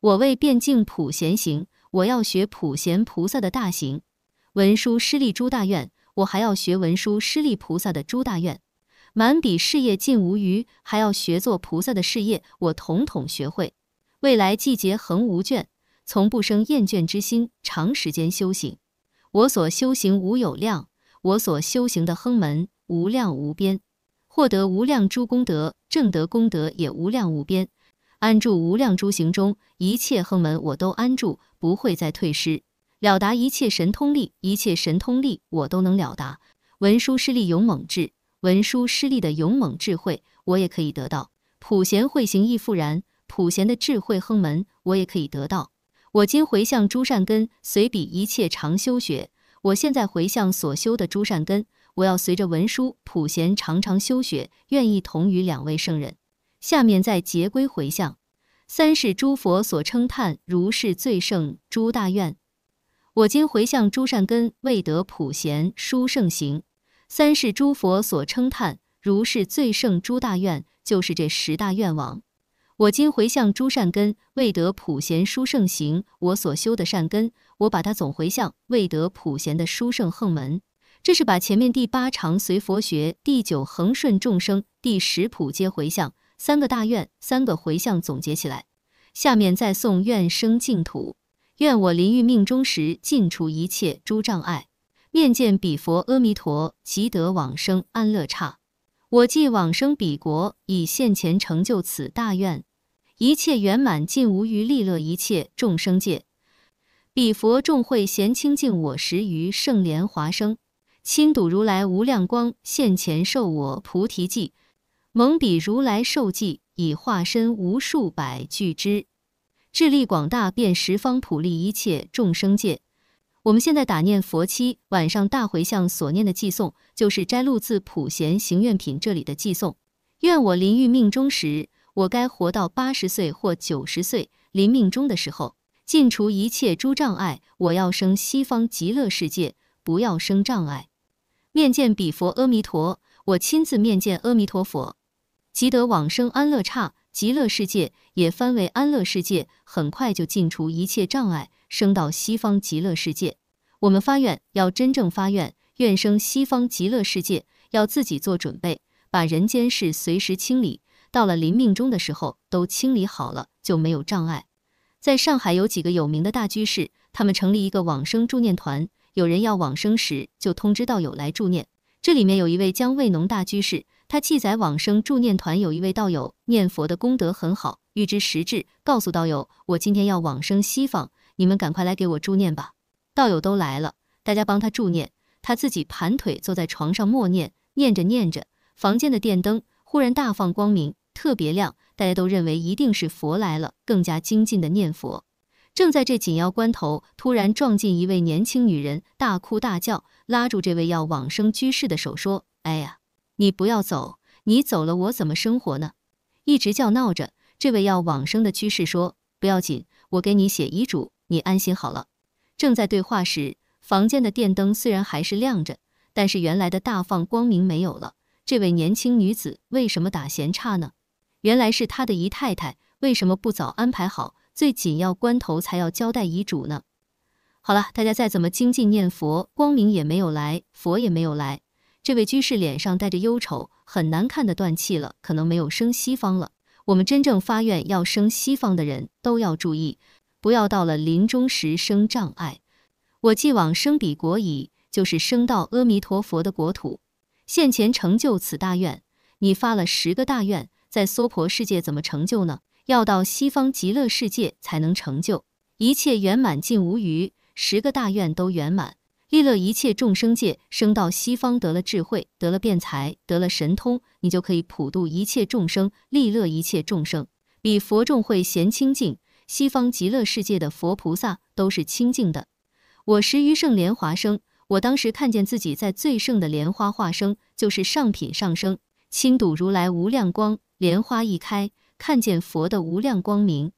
我为遍净普贤行，我要学普贤菩萨的大行；文殊师利诸大愿，我还要学文殊师利菩萨的诸大愿；满笔事业尽无余，还要学做菩萨的事业，我统统学会。未来季节恒无倦，从不生厌倦之心，长时间修行。我所修行无有量，我所修行的亨门无量无边，获得无量诸功德，正德功德也无量无边。安住无量诸行中，一切横门我都安住，不会再退失。了达一切神通力，一切神通力我都能了达。文殊师利勇猛智，文殊师利的勇猛智慧我也可以得到。普贤慧行亦复然，普贤的智慧横门我也可以得到。我今回向诸善根，随彼一切常修学。我现在回向所修的诸善根，我要随着文殊、普贤常常修学，愿意同于两位圣人。下面再结归回向。三是诸佛所称叹，如是最胜诸大愿。我今回向诸善根，未得普贤殊胜行。三是诸佛所称叹，如是最胜诸大愿，就是这十大愿望。我今回向诸善根，未得普贤殊胜行。我所修的善根，我把它总回向，未得普贤的殊胜横门。这是把前面第八常随佛学，第九恒顺众生，第十普皆回向。三个大愿，三个回向，总结起来。下面再诵愿生净土：愿我临欲命终时，尽除一切诸障碍，面见彼佛阿弥陀，即得往生安乐刹。我既往生彼国，以现前成就此大愿，一切圆满尽无余。利乐一切众生界，彼佛众会贤清净，我时于圣莲华生，亲睹如来无量光，现前受我菩提记。蒙彼如来受记，以化身无数百俱之，智力广大，遍十方普利一切众生界。我们现在打念佛七，晚上大回向所念的寄送，就是摘录自《普贤行愿品》这里的寄送。愿我临欲命终时，我该活到八十岁或九十岁临命终的时候，尽除一切诸障碍，我要生西方极乐世界，不要生障碍，面见彼佛阿弥陀。我亲自面见阿弥陀佛。即得往生安乐刹，极乐世界也翻为安乐世界，很快就尽除一切障碍，升到西方极乐世界。我们发愿要真正发愿，愿生西方极乐世界，要自己做准备，把人间事随时清理，到了临命终的时候都清理好了，就没有障碍。在上海有几个有名的大居士，他们成立一个往生助念团，有人要往生时就通知道友来助念。这里面有一位江卫农大居士。他记载往生助念团有一位道友念佛的功德很好，预知实质，告诉道友：“我今天要往生西方，你们赶快来给我助念吧。”道友都来了，大家帮他助念，他自己盘腿坐在床上默念，念着念着，房间的电灯忽然大放光明，特别亮。大家都认为一定是佛来了，更加精进的念佛。正在这紧要关头，突然撞进一位年轻女人，大哭大叫，拉住这位要往生居士的手说：“哎呀！”你不要走，你走了我怎么生活呢？一直叫闹着。这位要往生的居士说：“不要紧，我给你写遗嘱，你安心好了。”正在对话时，房间的电灯虽然还是亮着，但是原来的大放光明没有了。这位年轻女子为什么打闲岔呢？原来是她的姨太太为什么不早安排好，最紧要关头才要交代遗嘱呢？好了，大家再怎么精进念佛，光明也没有来，佛也没有来。这位居士脸上带着忧愁，很难看的断气了，可能没有生西方了。我们真正发愿要生西方的人都要注意，不要到了临终时生障碍。我既往生彼国矣，就是生到阿弥陀佛的国土，现前成就此大愿。你发了十个大愿，在娑婆世界怎么成就呢？要到西方极乐世界才能成就，一切圆满尽无余，十个大愿都圆满。利乐一切众生界，生到西方得了智慧，得了辩才，得了神通，你就可以普度一切众生，利乐一切众生。比佛众会贤清净，西方极乐世界的佛菩萨都是清净的。我十余胜莲华生，我当时看见自己在最盛的莲花化生，就是上品上生，亲睹如来无量光。莲花一开，看见佛的无量光明。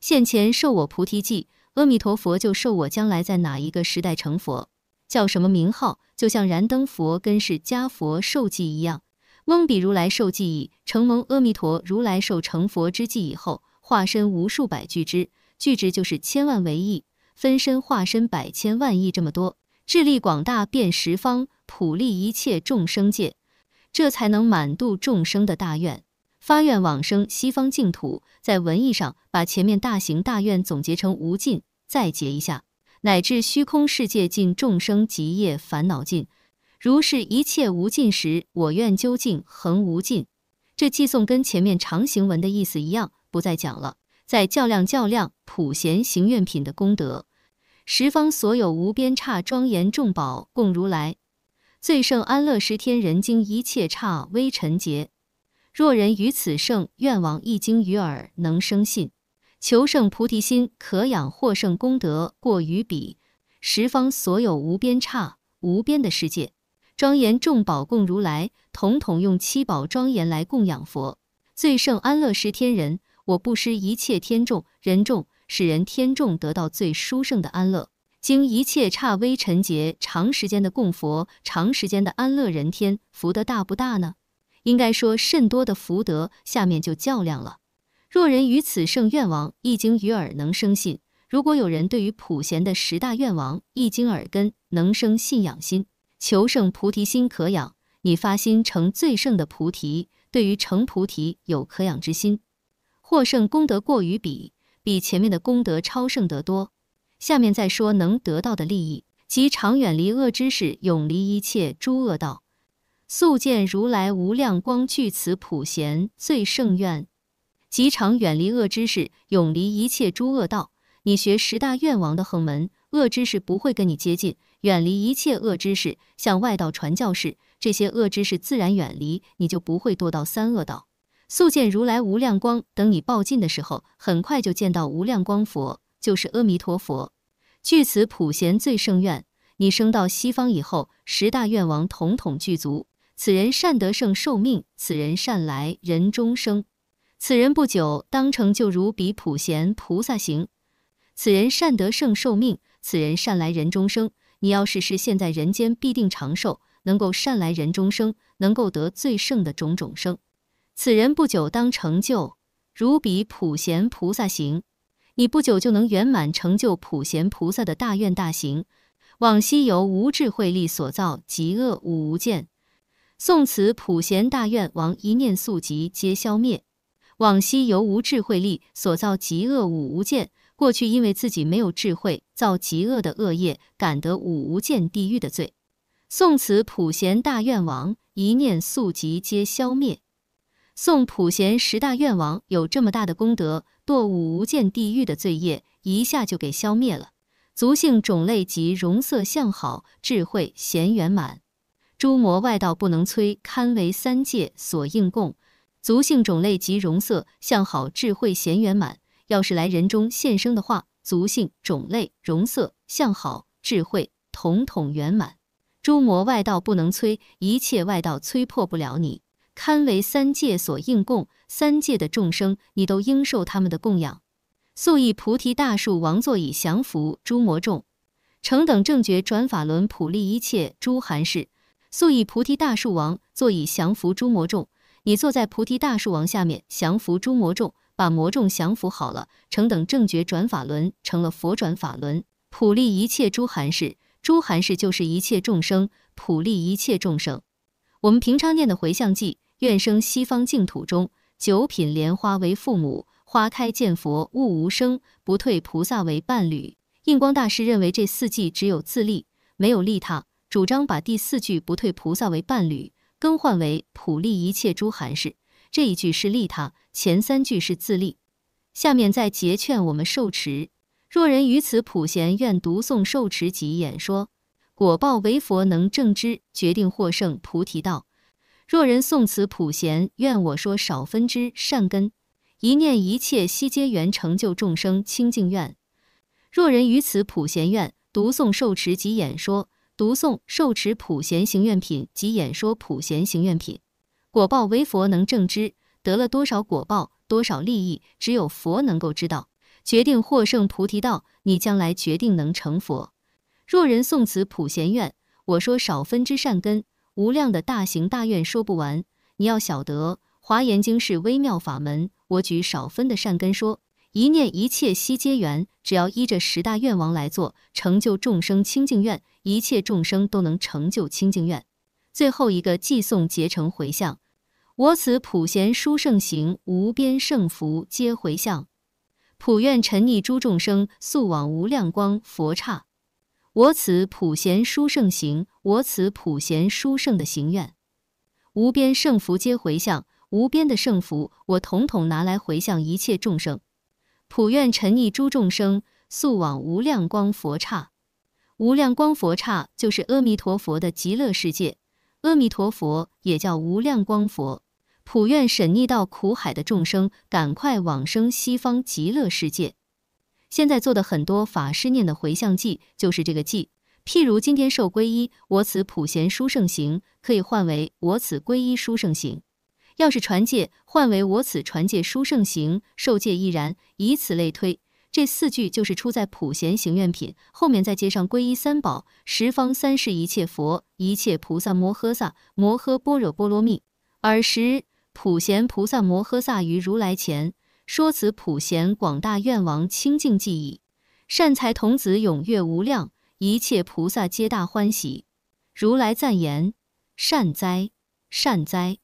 现前受我菩提记，阿弥陀佛就受我将来在哪一个时代成佛。叫什么名号？就像燃灯佛跟释迦佛受记一样，蒙彼如来受记矣。承蒙阿弥陀如来受成佛之记，以后化身无数百俱之俱，值就是千万为亿，分身化身百千万亿这么多，智力广大，遍十方，普利一切众生界，这才能满度众生的大愿，发愿往生西方净土。在文艺上，把前面大行大愿总结成无尽，再结一下。乃至虚空世界尽，众生极业烦恼尽，如是一切无尽时，我愿究竟恒无尽。这偈颂跟前面长行文的意思一样，不再讲了。再较量较量普贤行愿品的功德，十方所有无边刹庄严众宝共如来，最胜安乐十天人经一切刹微尘劫。若人于此圣愿往一经于耳，能生信。求胜菩提心，可养获胜功德，过于彼十方所有无边刹、无边的世界，庄严众宝供如来，统统用七宝庄严来供养佛。最胜安乐十天人，我布施一切天众、人众，使人天众得到最殊胜的安乐。经一切差微尘劫，长时间的供佛，长时间的安乐人天，福德大不大呢？应该说甚多的福德。下面就较量了。若人于此胜愿王一经于耳能生信。如果有人对于普贤的十大愿王一经耳根能生信仰心，求胜菩提心可养，你发心成最胜的菩提。对于成菩提有可养之心，获胜功德过于彼，比前面的功德超胜得多。下面再说能得到的利益，即常远离恶知识，永离一切诸恶道，速见如来无量光，具此普贤最胜愿。极常远离恶知识，永离一切诸恶道。你学十大愿王的横门，恶知识不会跟你接近，远离一切恶知识。向外道传教士，这些恶知识自然远离，你就不会堕到三恶道。速见如来无量光。等你报尽的时候，很快就见到无量光佛，就是阿弥陀佛。据此普贤最胜愿，你升到西方以后，十大愿王统统具足。此人善得胜寿命，此人善来人中生。此人不久当成就如比普贤菩萨行，此人善得胜寿命，此人善来人终生。你要是是现在人间必定长寿，能够善来人终生，能够得最胜的种种生。此人不久当成就如比普贤菩萨行，你不久就能圆满成就普贤菩萨的大愿大行。往昔由无智慧力所造极恶无无见，诵此普贤大愿王一念速疾皆消灭。往昔犹无智慧力，所造极恶五无间。过去因为自己没有智慧，造极恶的恶业，感得五无间地狱的罪。宋此普贤大愿王，一念速疾皆消灭。宋普贤十大愿王，有这么大的功德，堕五无间地狱的罪业，一下就给消灭了。族姓种类及容色相好，智慧贤圆满，诸魔外道不能摧，堪为三界所应供。族性种类及容色相好智慧贤圆满，要是来人中现生的话，族性种类容色相好智慧统统圆满，诸魔外道不能摧，一切外道摧破不了你，堪为三界所应供，三界的众生你都应受他们的供养。素以菩提大树王座以降伏诸魔众，成等正觉转法轮普利一切诸含士。素以菩提大树王座以降伏诸魔众。你坐在菩提大树王下面，降服诸魔众，把魔众降服好了，成等正觉转法轮，成了佛转法轮，普利一切诸含士。诸含士就是一切众生，普利一切众生。我们平常念的回向记，愿生西方净土中，九品莲花为父母，花开见佛悟无生，不退菩萨为伴侣。印光大师认为这四句只有自利，没有利他，主张把第四句不退菩萨为伴侣。更换为普利一切诸含事，这一句是利他，前三句是自利。下面再结劝我们受持。若人于此普贤愿读诵受持及演说，果报为佛能正知，决定获胜菩提道。若人诵此普贤愿，我说少分之善根，一念一切悉皆缘成就众生清净愿。若人于此普贤愿读诵受持及演说。读诵受持普贤行愿品及演说普贤行愿品，果报唯佛能证知，得了多少果报，多少利益，只有佛能够知道。决定获胜菩提道，你将来决定能成佛。若人诵此普贤愿，我说少分之善根，无量的大行大愿说不完。你要晓得，《华严经》是微妙法门，我举少分的善根说。一念一切悉皆圆，只要依着十大愿望来做，成就众生清净愿，一切众生都能成就清净愿。最后一个寄送结成回向，我此普贤殊胜行，无边胜福皆回向，普愿沉溺诸众生，速往无量光佛刹。我此普贤殊胜行，我此普贤殊胜的行愿，无边胜福皆回向，无边的胜福，我统统拿来回向一切众生。普愿沉溺诸众生，速往无量光佛刹。无量光佛刹就是阿弥陀佛的极乐世界，阿弥陀佛也叫无量光佛。普愿沈溺到苦海的众生，赶快往生西方极乐世界。现在做的很多法师念的回向记，就是这个记。譬如今天受皈依，我此普贤殊胜行，可以换为我此皈依殊胜行。要是传戒，换为我此传戒书胜行，受戒亦然，以此类推。这四句就是出在普贤行愿品后面，再接上皈依三宝、十方三世一切佛、一切菩萨摩诃萨、摩诃般若波罗蜜。尔时，普贤菩萨摩诃萨于如来前说此普贤广大愿王清净记忆，善财童子踊跃无量，一切菩萨皆大欢喜。如来赞言：“善哉，善哉。”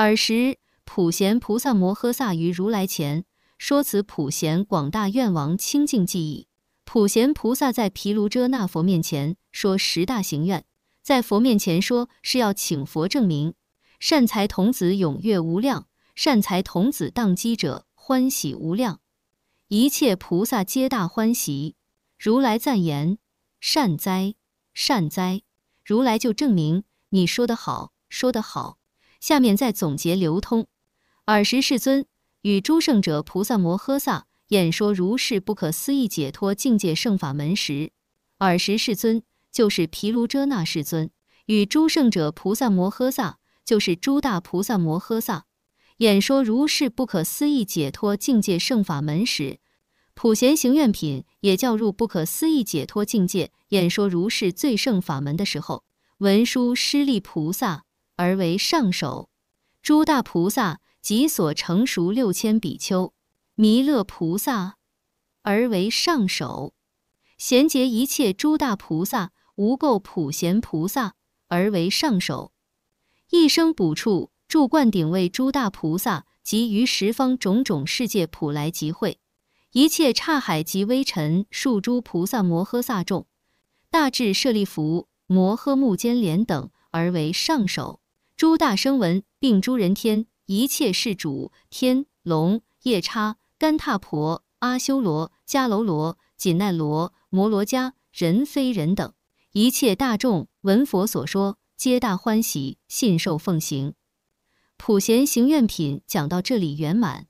尔时，普贤菩萨摩诃萨于如来前说此普贤广大愿王清净记忆。普贤菩萨在毗卢遮那佛面前说十大行愿，在佛面前说是要请佛证明。善财童子踊跃无量，善财童子当机者欢喜无量，一切菩萨皆大欢喜。如来赞言：“善哉，善哉！”如来就证明你说的好，说的好。下面再总结流通。尔时世尊与诸圣者菩萨摩诃萨演说如是不可思议解脱境界圣法门时，尔时世尊就是毗卢遮那世尊，与诸圣者菩萨摩诃萨就是诸大菩萨摩诃萨，演说如是不可思议解脱境界圣法门时，普贤行愿品也叫入不可思议解脱境界，演说如是最胜法门的时候，文殊师利菩萨。而为上首，诸大菩萨及所成熟六千比丘，弥勒菩萨而为上首，衔接一切诸大菩萨，无垢普贤菩萨而为上首，一生补处住灌顶位诸大菩萨及于十方种种世界普来集会，一切刹海及微尘数诸菩萨摩诃萨众，大智舍利弗、摩诃目犍连等而为上首。诸大生闻，并诸人天，一切事主、天龙、夜叉、干闼婆、阿修罗、迦楼罗、紧难罗、摩罗伽、人非人等一切大众，闻佛所说，皆大欢喜，信受奉行。普贤行愿品讲到这里圆满。